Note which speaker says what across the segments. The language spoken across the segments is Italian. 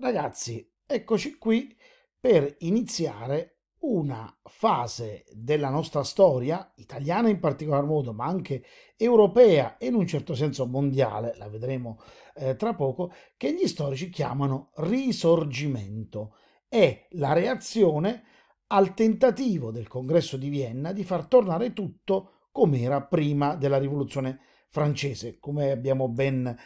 Speaker 1: Ragazzi, eccoci qui per iniziare una fase della nostra storia, italiana in particolar modo, ma anche europea e in un certo senso mondiale, la vedremo eh, tra poco, che gli storici chiamano risorgimento. È la reazione al tentativo del congresso di Vienna di far tornare tutto come era prima della rivoluzione francese, come abbiamo ben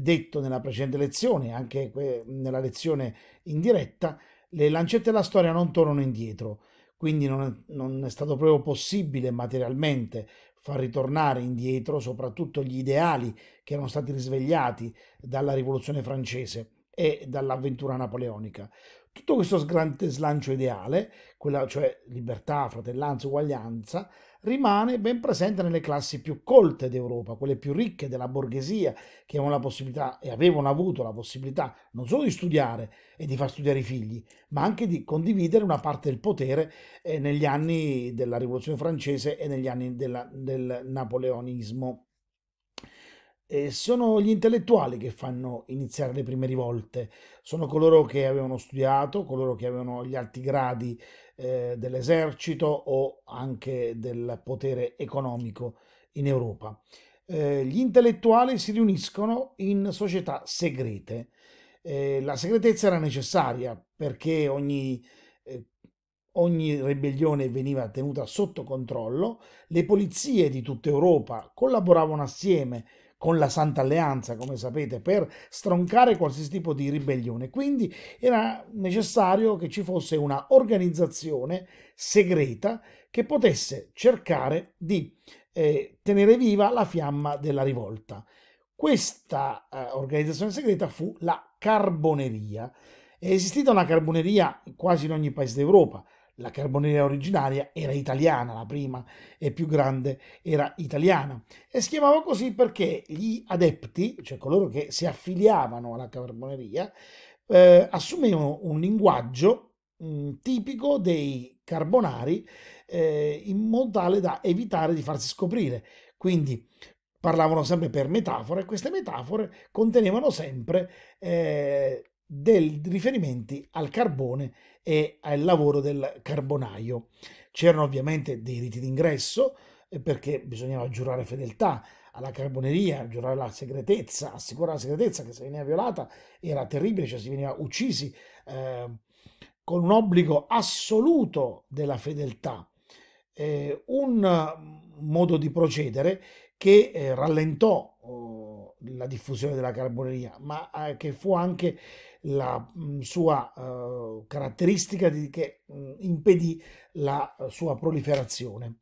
Speaker 1: detto nella precedente lezione, anche que- nella lezione in diretta, le lancette della storia non tornano indietro, quindi non è, non è stato proprio possibile materialmente far ritornare indietro soprattutto gli ideali che erano stati risvegliati dalla rivoluzione francese e dall'avventura napoleonica. Tutto questo slancio ideale, quella cioè libertà, fratellanza, uguaglianza, rimane ben presente nelle classi più colte d'Europa, quelle più ricche della borghesia, che avevano la possibilità e avevano avuto la possibilità non solo di studiare e di far studiare i figli, ma anche di condividere una parte del potere eh, negli anni della Rivoluzione francese e negli anni della, del napoleonismo eh, sono gli intellettuali che fanno iniziare le prime rivolte, sono coloro che avevano studiato, coloro che avevano gli alti gradi eh, dell'esercito o anche del potere economico in Europa. Eh, gli intellettuali si riuniscono in società segrete. Eh, la segretezza era necessaria perché ogni eh, ogni ribellione veniva tenuta sotto controllo, le polizie di tutta Europa collaboravano assieme con la Santa Alleanza, come sapete, per stroncare qualsiasi tipo di ribellione. Quindi era necessario che ci fosse una organizzazione segreta che potesse cercare di eh, tenere viva la fiamma della rivolta. Questa eh, organizzazione segreta fu la Carboneria. È esistita una carboneria quasi in ogni paese d'Europa. La carboneria originaria era italiana, la prima e più grande era italiana e si chiamava così perché gli adepti, cioè coloro che si affiliavano alla carboneria, eh, assumevano un linguaggio mh, mm, tipico dei carbonari eh, in modo tale da evitare di farsi scoprire. Quindi parlavano sempre per metafore e queste metafore contenevano sempre eh, dei riferimenti al carbone e al lavoro del carbonaio. C'erano ovviamente dei riti d'ingresso eh, perché bisognava giurare fedeltà alla carboneria, giurare la segretezza, assicurare la segretezza che se veniva violata era terribile, cioè si veniva uccisi eh, con un obbligo assoluto della fedeltà. Eh, un mm, modo di procedere che eh, rallentò oh, la diffusione della carboneria, ma eh, che fu anche la mh, mm, sua uh, caratteristica di, che mh, mm, impedì la uh, sua proliferazione.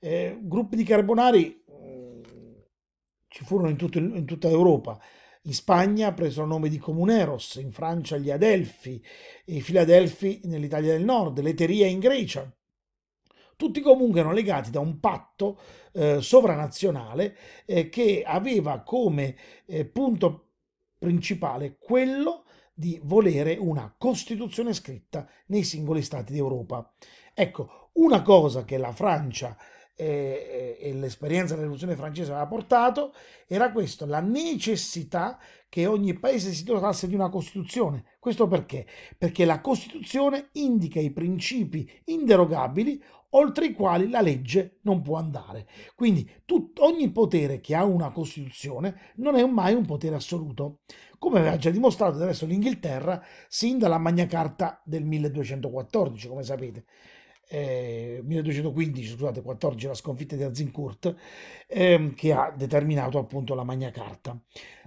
Speaker 1: Eh, gruppi di carbonari mh, mm, ci furono in, tutto, in, tutta Europa. In Spagna presero nome di Comuneros, in Francia gli Adelfi, i Filadelfi nell'Italia del Nord, l'Eteria in Grecia tutti comunque erano legati da un patto eh, sovranazionale eh, che aveva come eh, punto principale quello di volere una Costituzione scritta nei singoli Stati d'Europa. Ecco, una cosa che la Francia eh, e l'esperienza della rivoluzione francese aveva portato era questo, la necessità che ogni paese si dotasse di una Costituzione. Questo perché? Perché la Costituzione indica i principi inderogabili oltre i quali la legge non può andare. Quindi tut, ogni potere che ha una Costituzione non è mai un potere assoluto, come aveva già dimostrato adesso l'Inghilterra sin dalla Magna Carta del 1214, come sapete. 1215, eh, scusate, 14, la sconfitta di Azincourt, ehm, che ha determinato appunto la Magna Carta.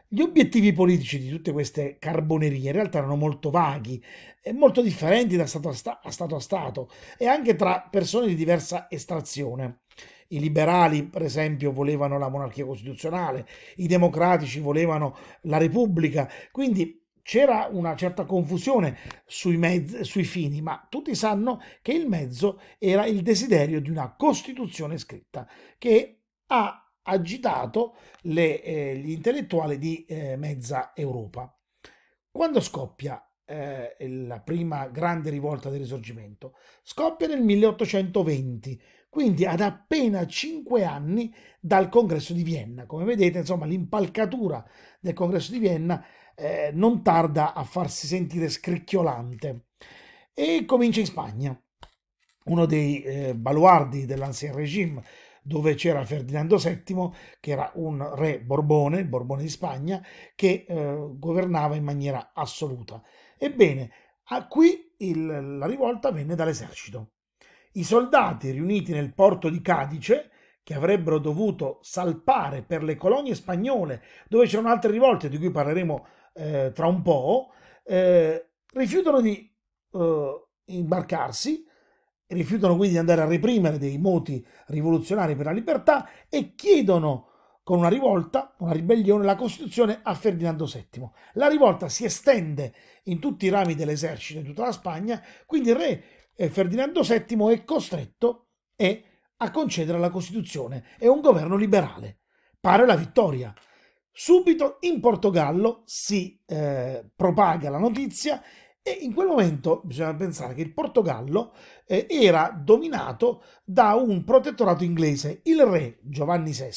Speaker 1: Gli obiettivi politici di tutte queste carbonerie in realtà erano molto vaghi e molto differenti da stato a, sta a stato a stato e anche tra persone di diversa estrazione. I liberali, per esempio, volevano la monarchia costituzionale, i democratici volevano la repubblica, quindi c'era una certa confusione sui, mezzi, sui fini, ma tutti sanno che il mezzo era il desiderio di una Costituzione scritta che ha agitato le, eh, gli intellettuali di eh, mezza Europa. Quando scoppia eh, la prima grande rivolta del risorgimento? Scoppia nel 1820, quindi ad appena cinque anni dal congresso di Vienna. Come vedete, insomma, l'impalcatura del congresso di Vienna eh, non tarda a farsi sentire scricchiolante e comincia in Spagna, uno dei eh, baluardi dell'ancien regime dove c'era Ferdinando VII, che era un re borbone, borbone di Spagna, che eh, governava in maniera assoluta. Ebbene, a qui il, la rivolta venne dall'esercito. I soldati riuniti nel porto di Cadice, che avrebbero dovuto salpare per le colonie spagnole, dove c'erano altre rivolte di cui parleremo eh, tra un po', eh, rifiutano di eh, imbarcarsi, rifiutano quindi di andare a reprimere dei moti rivoluzionari per la libertà e chiedono con una rivolta, una ribellione, la Costituzione a Ferdinando VII. La rivolta si estende in tutti i rami dell'esercito, in tutta la Spagna, quindi il re eh, Ferdinando VII è costretto a concedere la Costituzione e un governo liberale. Pare la vittoria. Subito in Portogallo si eh, propaga la notizia e in quel momento bisogna pensare che il Portogallo eh, era dominato da un protettorato inglese. Il re Giovanni VI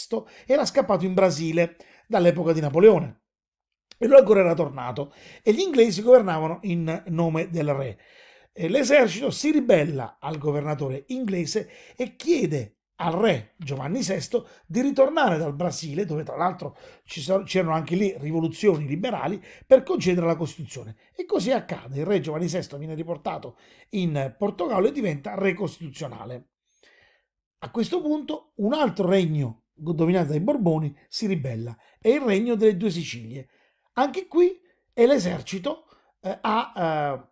Speaker 1: era scappato in Brasile dall'epoca di Napoleone e lui ancora era tornato e gli inglesi governavano in nome del re. Eh, l'esercito si ribella al governatore inglese e chiede al re Giovanni VI di ritornare dal Brasile, dove tra l'altro c'erano anche lì rivoluzioni liberali, per concedere la Costituzione. E così accade, il re Giovanni VI viene riportato in Portogallo e diventa re costituzionale. A questo punto un altro regno dominato dai Borboni si ribella, è il regno delle due Sicilie. Anche qui è l'esercito eh, a,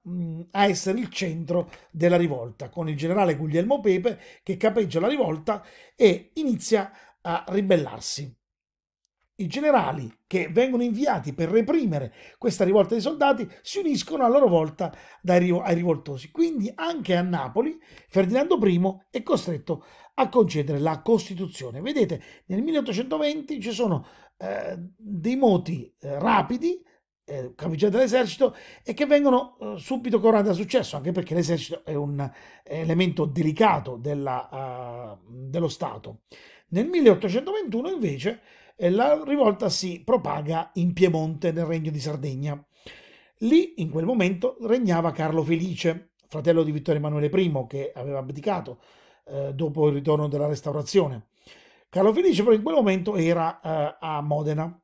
Speaker 1: eh, mm, a, essere il centro della rivolta, con il generale Guglielmo Pepe che capeggia la rivolta e inizia a ribellarsi. I generali che vengono inviati per reprimere questa rivolta dei soldati si uniscono a loro volta dai, ai rivoltosi. Quindi anche a Napoli Ferdinando I è costretto a concedere la Costituzione. Vedete, nel 1820 ci sono eh, dei moti eh, rapidi eh, capigia dell'esercito e che vengono eh, subito coronate da successo, anche perché l'esercito è un elemento delicato della, uh, dello Stato. Nel 1821 invece eh, la rivolta si propaga in Piemonte, nel regno di Sardegna. Lì, in quel momento, regnava Carlo Felice, fratello di Vittorio Emanuele I, che aveva abdicato eh, dopo il ritorno della Restaurazione. Carlo Felice, però, in quel momento era eh, a Modena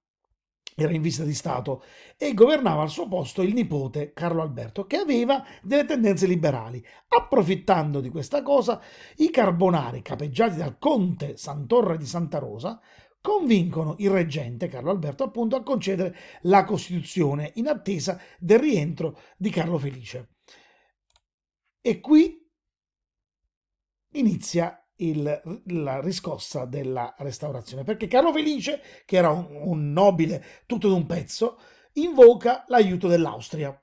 Speaker 1: era in visita di Stato, e governava al suo posto il nipote Carlo Alberto, che aveva delle tendenze liberali. Approfittando di questa cosa, i Carbonari, capeggiati dal conte Santorre di Santa Rosa, convincono il reggente Carlo Alberto appunto a concedere la Costituzione in attesa del rientro di Carlo Felice. E qui inizia il, la riscossa della restaurazione, perché Carlo Felice, che era un, un nobile tutto d'un pezzo, invoca l'aiuto dell'Austria.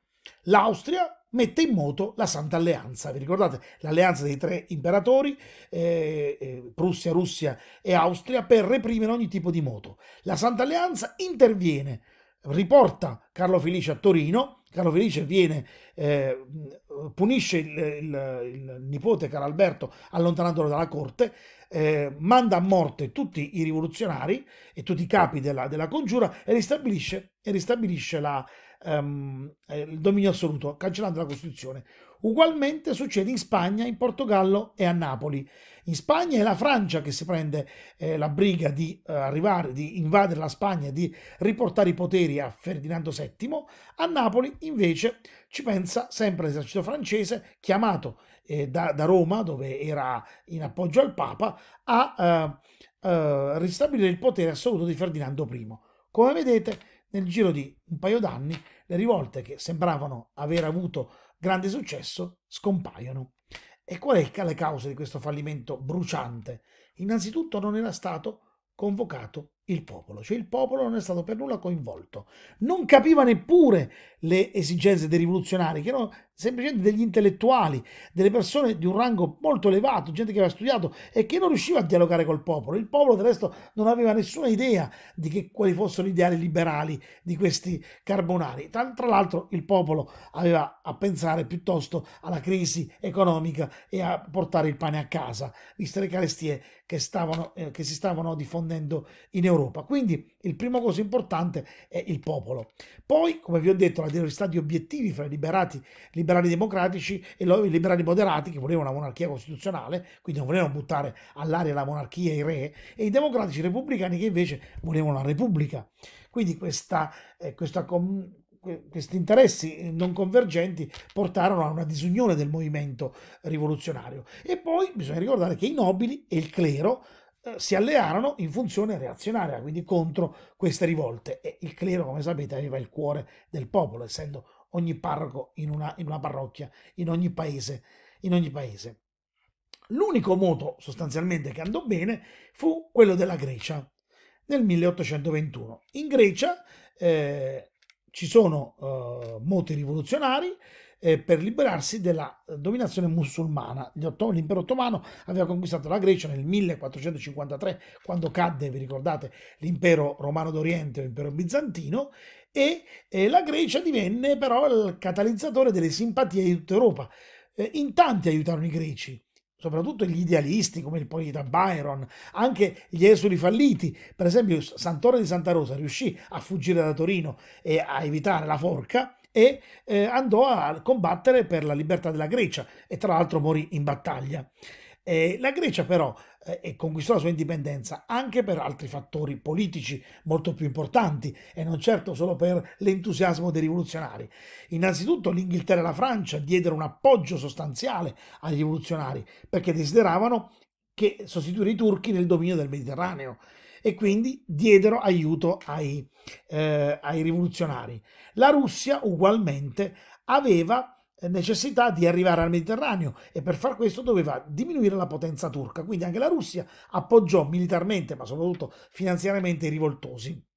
Speaker 1: L'Austria mette in moto la Santa Alleanza. Vi ricordate l'alleanza dei tre imperatori, eh, eh Prussia, Russia e Austria, per reprimere ogni tipo di moto. La Santa Alleanza interviene, riporta Carlo Felice a Torino. Carlo Felice viene eh, punisce il, il, il nipote Carlo Alberto allontanandolo dalla corte, eh, manda a morte tutti i rivoluzionari e tutti i capi della, della congiura e ristabilisce, e ristabilisce la, um, il dominio assoluto, cancellando la Costituzione. Ugualmente succede in Spagna, in Portogallo e a Napoli. In Spagna è la Francia che si prende eh, la briga di eh, arrivare, di invadere la Spagna, di riportare i poteri a Ferdinando VII. A Napoli invece ci pensa sempre l'esercito francese chiamato eh, da, da, Roma, dove era in appoggio al Papa, a eh, eh, ristabilire il potere assoluto di Ferdinando I. Come vedete, nel giro di un paio d'anni le rivolte che sembravano aver avuto grande successo scompaiono. E qual è la causa di questo fallimento bruciante? Innanzitutto non era stato convocato il popolo, cioè il popolo non è stato per nulla coinvolto, non capiva neppure le esigenze dei rivoluzionari, che erano semplicemente degli intellettuali, delle persone di un rango molto elevato, gente che aveva studiato e che non riusciva a dialogare col popolo. Il popolo del resto non aveva nessuna idea di che, quali fossero gli ideali liberali di questi carbonari. Tra, tra l'altro il popolo aveva a pensare piuttosto alla crisi economica e a portare il pane a casa, viste le carestie che, stavano, eh, che si stavano diffondendo in Europa. Europa. Quindi il primo cosa importante è il popolo. Poi, come vi ho detto, la diversità di obiettivi fra i liberati, liberali democratici e i liberali moderati che volevano una monarchia costituzionale, quindi non volevano buttare all'aria la monarchia e i re, e i democratici repubblicani che invece volevano la repubblica. Quindi questa, eh, questa com- questi interessi non convergenti portarono a una disunione del movimento rivoluzionario. E poi bisogna ricordare che i nobili e il clero eh, si allearono in funzione reazionaria, quindi contro queste rivolte. E il clero, come sapete, aveva il cuore del popolo, essendo ogni parroco in una, in una parrocchia, in ogni paese. In ogni paese. L'unico moto sostanzialmente che andò bene fu quello della Grecia nel 1821. In Grecia eh, ci sono eh, moti rivoluzionari, eh, per liberarsi della eh, dominazione musulmana. L'impero ottomano aveva conquistato la Grecia nel 1453, quando cadde, vi ricordate, l'impero romano d'Oriente o l'impero bizantino, e eh, la Grecia divenne però il catalizzatore delle simpatie di tutta Europa. Eh, in tanti aiutarono i greci soprattutto gli idealisti come il poeta Byron, anche gli esuli falliti. Per esempio Santoro di Santa Rosa riuscì a fuggire da Torino e a evitare la forca, e eh, andò a combattere per la libertà della Grecia e tra l'altro morì in battaglia. Eh, la Grecia però eh, conquistò la sua indipendenza anche per altri fattori politici molto più importanti e non certo solo per l'entusiasmo dei rivoluzionari. Innanzitutto l'Inghilterra e la Francia diedero un appoggio sostanziale ai rivoluzionari perché desideravano che sostituire i turchi nel dominio del Mediterraneo e quindi diedero aiuto ai, eh, ai rivoluzionari. La Russia ugualmente aveva eh, necessità di arrivare al Mediterraneo e per far questo doveva diminuire la potenza turca, quindi anche la Russia appoggiò militarmente ma soprattutto finanziariamente i rivoltosi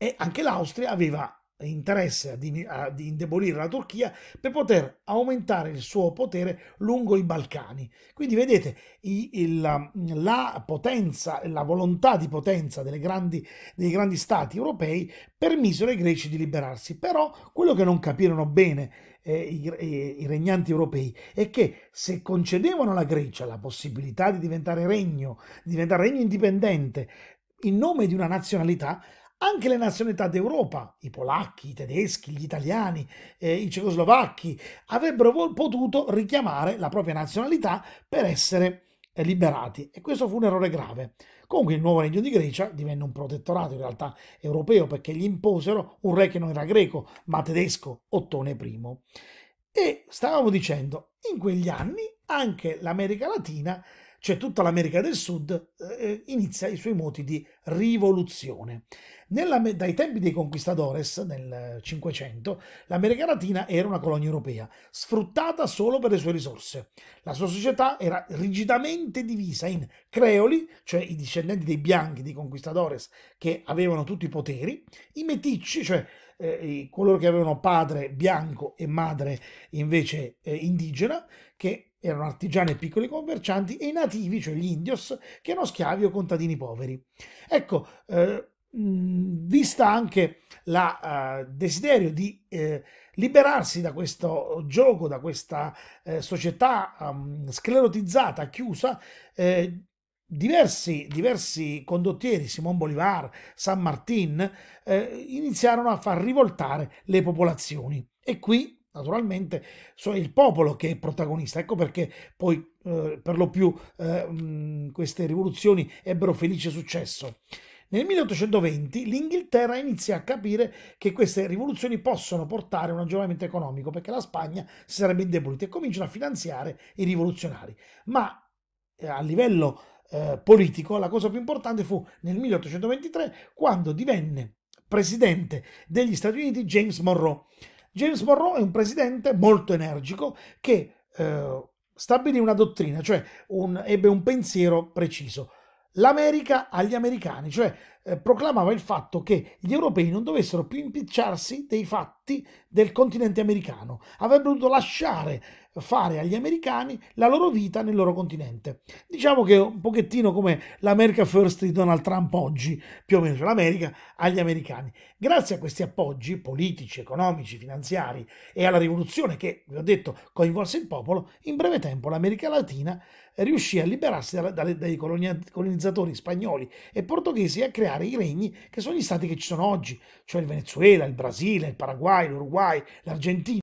Speaker 1: e anche l'Austria aveva interesse ad, indebolire la Turchia per poter aumentare il suo potere lungo i Balcani. Quindi vedete il, la potenza, la volontà di potenza grandi, dei grandi stati europei permisero ai greci di liberarsi, però quello che non capirono bene eh, i, i, eh, i regnanti europei è che se concedevano alla Grecia la possibilità di diventare regno, di diventare regno indipendente in nome di una nazionalità, anche le nazionalità d'Europa, i polacchi, i tedeschi, gli italiani, eh, i cecoslovacchi, avrebbero potuto richiamare la propria nazionalità per essere eh, liberati e questo fu un errore grave. Comunque il nuovo regno di Grecia divenne un protettorato in realtà europeo perché gli imposero un re che non era greco ma tedesco, Ottone I. E stavamo dicendo, in quegli anni anche l'America Latina cioè tutta l'America del Sud, eh, eh, inizia i suoi moti di rivoluzione. Nella, dai tempi dei conquistadores, nel 500, l'America Latina era una colonia europea, sfruttata solo per le sue risorse. La sua società era rigidamente divisa in creoli, cioè i discendenti dei bianchi, dei conquistadores, che avevano tutti i poteri, i meticci, cioè eh, coloro che avevano padre bianco e madre invece eh, indigena, che erano artigiani e piccoli commercianti, e i nativi, cioè gli indios, che erano schiavi o contadini poveri. Ecco, eh, vista anche il uh, eh, desiderio di eh, liberarsi da questo gioco, da questa eh, società um, sclerotizzata, chiusa, eh, diversi, diversi, condottieri, Simon Bolivar, San Martin, eh, iniziarono a far rivoltare le popolazioni. E qui naturalmente so, è il popolo che è protagonista. Ecco perché poi eh, per lo più eh, queste rivoluzioni ebbero felice successo. Nel 1820 l'Inghilterra inizia a capire che queste rivoluzioni possono portare a un aggiornamento economico perché la Spagna si sarebbe indebolita e cominciano a finanziare i rivoluzionari. Ma eh, a livello eh, politico la cosa più importante fu nel 1823 quando divenne presidente degli Stati Uniti James Monroe. James Monroe è un presidente molto energico che eh, stabilì una dottrina, cioè un, ebbe un pensiero preciso. L'America agli americani, cioè eh, proclamava il fatto che gli europei non dovessero più impicciarsi dei fatti del continente americano, avrebbero dovuto lasciare fare agli americani la loro vita nel loro continente. Diciamo che un pochettino come l'America First di Donald Trump oggi, più o meno, cioè l'America agli americani. Grazie a questi appoggi politici, economici, finanziari e alla rivoluzione che, vi ho detto, coinvolse il popolo, in breve tempo l'America Latina riuscì a liberarsi dai colonizzatori spagnoli e portoghesi e a creare creare i regni che sono gli stati che ci sono oggi, cioè il Venezuela, il Brasile, il Paraguay, l'Uruguay, l'Argentina.